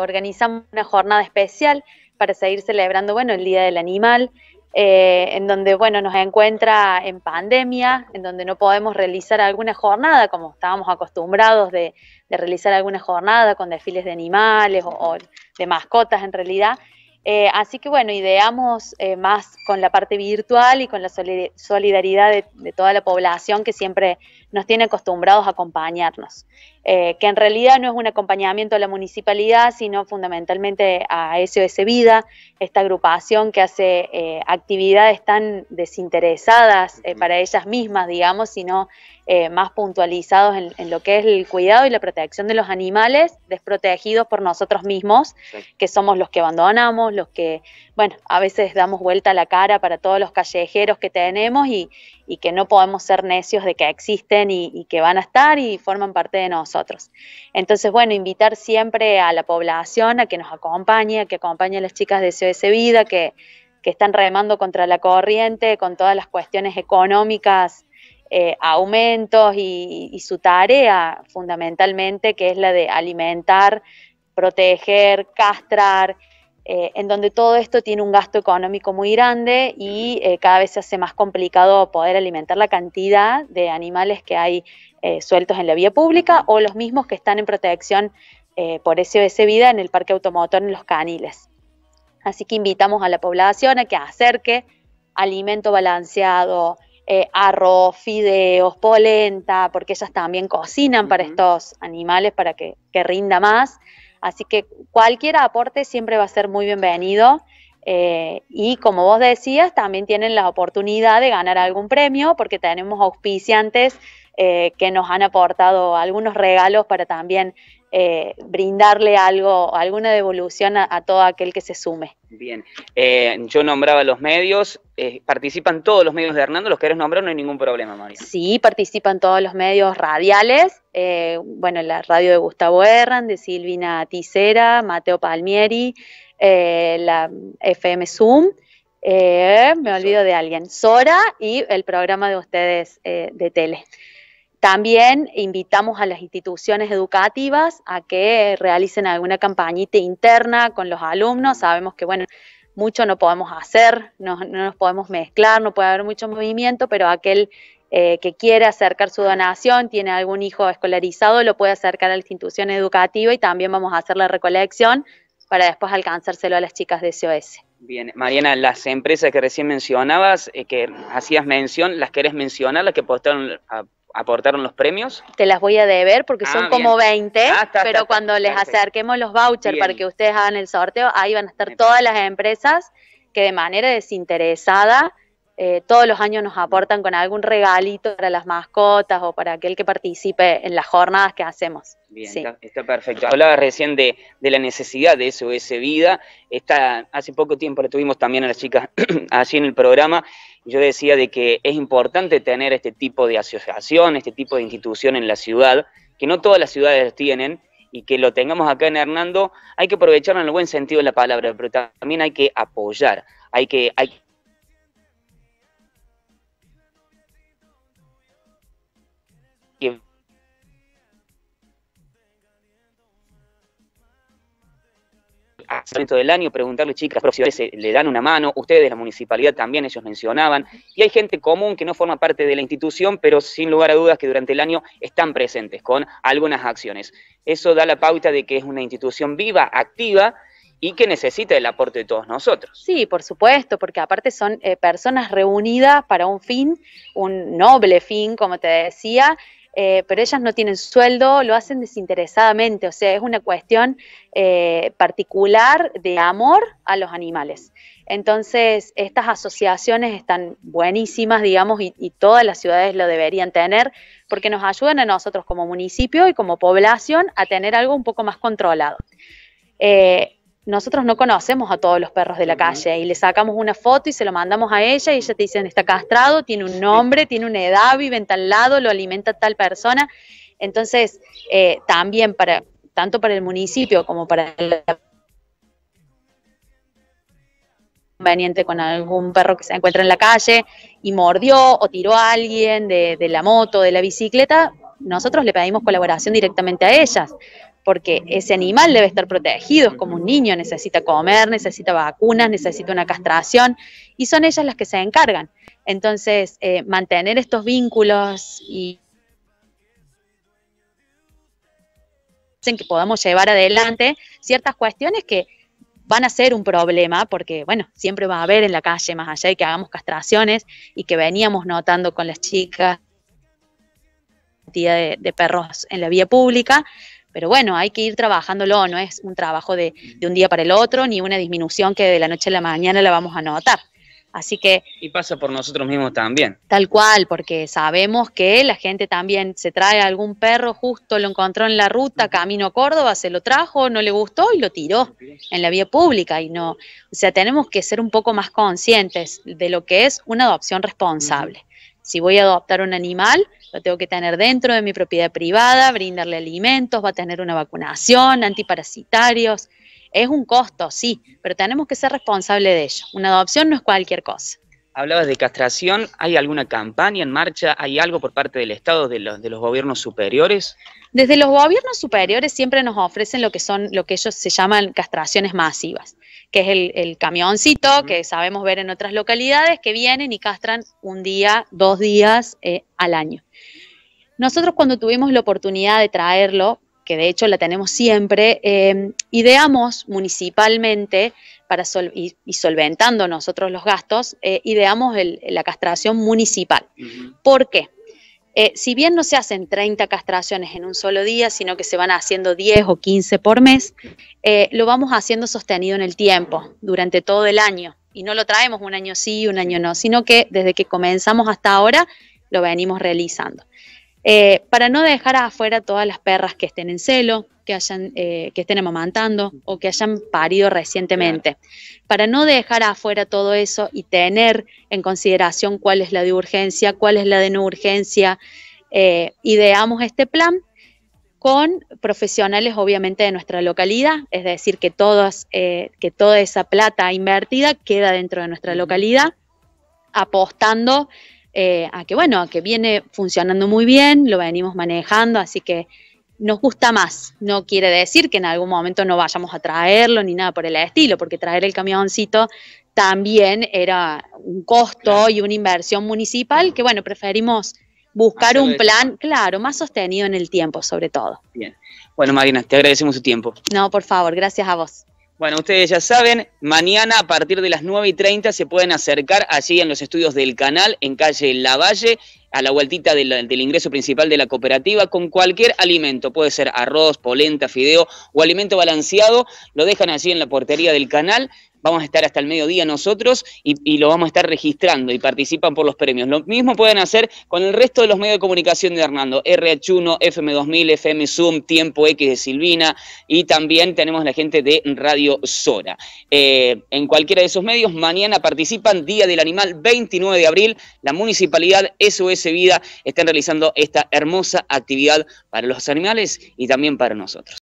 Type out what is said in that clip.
organizamos una jornada especial para seguir celebrando, bueno, el Día del Animal, eh, en donde, bueno, nos encuentra en pandemia, en donde no podemos realizar alguna jornada, como estábamos acostumbrados de, realizar alguna jornada con desfiles de animales o, de mascotas en realidad. Eh, así que bueno, ideamos eh, más con la parte virtual y con la solidaridad de, toda la población que siempre nos tiene acostumbrados a acompañarnos. Eh, que en realidad no es un acompañamiento a la municipalidad, sino fundamentalmente a SOS Vida, esta agrupación que hace eh, actividades tan desinteresadas eh, para ellas mismas, digamos, sino más puntualizados en, lo que es el cuidado y la protección de los animales desprotegidos por nosotros mismos, que somos los que abandonamos, los que, bueno, a veces damos vuelta a la cara para todos los callejeros que tenemos y, que no podemos ser necios de que existen y que van a estar y forman parte de nosotros. Entonces, bueno, invitar siempre a la población a que nos acompañe, a que acompañe a las chicas de SOS Vida, que, están remando contra la corriente con todas las cuestiones económicas, eh, aumentos y su tarea fundamentalmente, que es la de alimentar, proteger, castrar eh, en donde todo esto tiene un gasto económico muy grande y eh, cada vez se hace más complicado poder alimentar la cantidad de animales que hay eh, sueltos en la vía pública o los mismos que están en protección por SOS Vida en el parque automotor en los caniles. Así que invitamos a la población a que acerque alimento balanceado, arroz, fideos, polenta, porque ellas también cocinan para estos animales para que rinda más. Así que cualquier aporte siempre va a ser muy bienvenido. Eh, y como vos decías, también tienen la oportunidad de ganar algún premio porque tenemos auspiciantes eh, que nos han aportado algunos regalos para también eh, brindarle algo, alguna devolución a, todo aquel que se sume. Bien, eh, yo nombraba los medios, eh, participan todos los medios de Hernando, los querés nombrar, no hay ningún problema, María. Sí, participan todos los medios radiales, bueno, la radio de Gustavo Herran, de Silvina Ticera, Mateo Palmieri, la FM Zoom. me olvido de alguien, Sora y el programa de ustedes de tele. También invitamos a las instituciones educativas a que realicen alguna campañita interna con los alumnos. Sabemos que, bueno, mucho no podemos hacer, no, nos podemos mezclar, no puede haber mucho movimiento, pero aquel eh, que quiere acercar su donación, tiene algún hijo escolarizado, lo puede acercar a la institución educativa y también vamos a hacer la recolección para después alcanzárselo a las chicas de SOS. Bien, Mariana, las empresas que recién mencionabas, eh, que hacías mención, ¿las querés mencionar, las que a aportaron los premios? Te las voy a deber porque son ah, como 20, ah, pero cuando les acerquemos los vouchers para que ustedes hagan el sorteo, ahí van a estar todas las empresas que de manera desinteresada eh, todos los años nos aportan con algún regalito para las mascotas o para aquel que participe en las jornadas que hacemos. Bien, está, perfecto. Hablaba recién de, la necesidad de SOS Vida. Está, hace poco tiempo le tuvimos también a las chicas allí en el programa. Yo decía de que es importante tener este tipo de asociación, este tipo de institución en la ciudad, que no todas las ciudades tienen y que lo tengamos acá en Hernando, hay que aprovecharlo en el buen sentido de la palabra, pero también hay que apoyar, hay que, hay del año, preguntarle, chicas, profesionales le dan una mano, ustedes, la municipalidad también, ellos mencionaban, y hay gente común que no forma parte de la institución, pero sin lugar a dudas que durante el año están presentes con algunas acciones. Eso da la pauta de que es una institución viva, activa, y que necesita el aporte de todos nosotros. Sí, por supuesto, porque aparte son eh, personas reunidas para un fin, un noble fin, como te decía, eh, pero ellas no tienen sueldo, lo hacen desinteresadamente, o sea, es una cuestión eh, particular de amor a los animales. Entonces, estas asociaciones están buenísimas, digamos, y, todas las ciudades lo deberían tener, porque nos ayudan a nosotros como municipio y como población a tener algo un poco más controlado. Eh, nosotros no conocemos a todos los perros de la calle y le sacamos una foto y se lo mandamos a ella y ella te dice, está castrado, tiene un nombre, tiene una edad, vive en tal lado, lo alimenta tal persona. Entonces, eh, también para, tanto para el municipio como para el... conveniente con algún perro que se encuentra en la calle y mordió o tiró a alguien de, de la moto, de la bicicleta, nosotros le pedimos colaboración directamente a ellas, porque ese animal debe estar protegido, es como un niño, necesita comer, necesita vacunas, necesita una castración, y son ellas las que se encargan. Entonces, eh, mantener estos vínculos y que podamos llevar adelante ciertas cuestiones que van a ser un problema, porque bueno, siempre va a haber en la calle, más allá de que hagamos castraciones y que veníamos notando con las chicas de, de perros en la vía pública, pero bueno, hay que ir trabajándolo, no es un trabajo de, de un día para el otro, ni una disminución que de la noche a la mañana la vamos a notar. Así que... Y pasa por nosotros mismos también. Tal cual, porque sabemos que la gente también se trae algún perro, justo lo encontró en la ruta, camino a Córdoba, se lo trajo, no le gustó y lo tiró en la vía pública. Y no, o sea, tenemos que ser un poco más conscientes de lo que es una adopción responsable. Si voy a adoptar un animal, lo tengo que tener dentro de mi propiedad privada, brindarle alimentos, va a tener una vacunación, antiparasitarios. Es un costo, sí, pero tenemos que ser responsables de ello. Una adopción no es cualquier cosa. Hablabas de castración, ¿hay alguna campaña en marcha? ¿Hay algo por parte del Estado, de los, gobiernos superiores? Desde los gobiernos superiores siempre nos ofrecen lo que son, lo que ellos se llaman castraciones masivas, que es el, camioncito que sabemos ver en otras localidades, que vienen y castran un día, dos días eh, al año. Nosotros cuando tuvimos la oportunidad de traerlo, que de hecho la tenemos siempre, eh, ideamos municipalmente y, solventando nosotros los gastos, eh, ideamos la castración municipal. ¿Por qué? Eh, si bien no se hacen 30 castraciones en un solo día, sino que se van haciendo 10 o 15 por mes, eh, lo vamos haciendo sostenido en el tiempo, durante todo el año. Y no lo traemos un año sí, y un año no, sino que desde que comenzamos hasta ahora lo venimos realizando. Eh, para no dejar afuera todas las perras que estén en celo, que, eh, estén amamantando o que hayan parido recientemente. Para no dejar afuera todo eso y tener en consideración cuál es la de urgencia, cuál es la de no urgencia, eh, ideamos este plan con profesionales obviamente de nuestra localidad, es decir, que, que toda esa plata invertida queda dentro de nuestra localidad, apostando eh, a que bueno, a que viene funcionando muy bien, lo venimos manejando, así que nos gusta más. No quiere decir que en algún momento no vayamos a traerlo ni nada por el estilo, porque traer el camioncito también era un costo y una inversión municipal que bueno, preferimos buscar un plan, claro, más sostenido en el tiempo sobre todo. Bien. Bueno, Marina, te agradecemos su tiempo. No, por favor, gracias a vos. Bueno, ustedes ya saben, mañana a partir de las 9 y 30 se pueden acercar allí en los estudios del canal, en calle Lavalle, a la vueltita del, del, ingreso principal de la cooperativa, con cualquier alimento, puede ser arroz, polenta, fideo o alimento balanceado, lo dejan allí en la portería del canal vamos a estar hasta el mediodía nosotros y, lo vamos a estar registrando y participan por los premios. Lo mismo pueden hacer con el resto de los medios de comunicación de Hernando, RH1, FM2000, FM Zoom, Tiempo X de Silvina y también tenemos la gente de Radio Sora. Eh, en cualquiera de esos medios, mañana participan Día del Animal, 29 de abril, la Municipalidad SOS Vida está realizando esta hermosa actividad para los animales y también para nosotros.